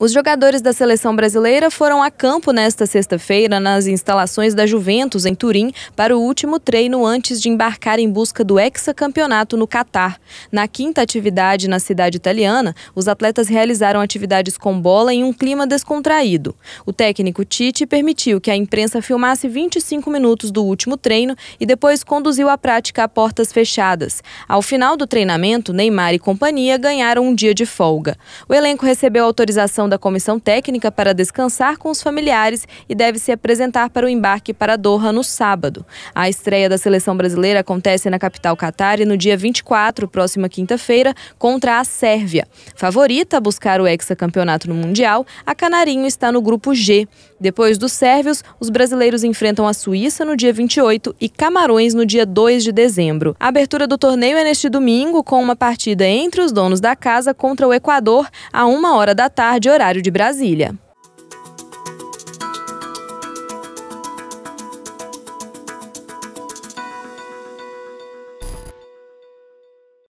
Os jogadores da seleção brasileira foram a campo nesta sexta-feira nas instalações da Juventus, em Turim, para o último treino antes de embarcar em busca do hexacampeonato no Catar. Na quinta atividade na cidade italiana, os atletas realizaram atividades com bola em um clima descontraído. O técnico Tite permitiu que a imprensa filmasse 25 minutos do último treino e depois conduziu a prática a portas fechadas. Ao final do treinamento, Neymar e companhia ganharam um dia de folga. O elenco recebeu autorização da comissão técnica para descansar com os familiares e deve se apresentar para o embarque para Doha no sábado. A estreia da seleção brasileira acontece na capital Catar e no dia 24, próxima quinta-feira, contra a Sérvia. Favorita a buscar o hexacampeonato no Mundial, a Canarinho está no grupo G. Depois dos sérvios, os brasileiros enfrentam a Suíça no dia 28 e Camarões no dia 2 de dezembro. A abertura do torneio é neste domingo, com uma partida entre os donos da casa contra o Equador, a uma hora da tarde, horário de Brasília.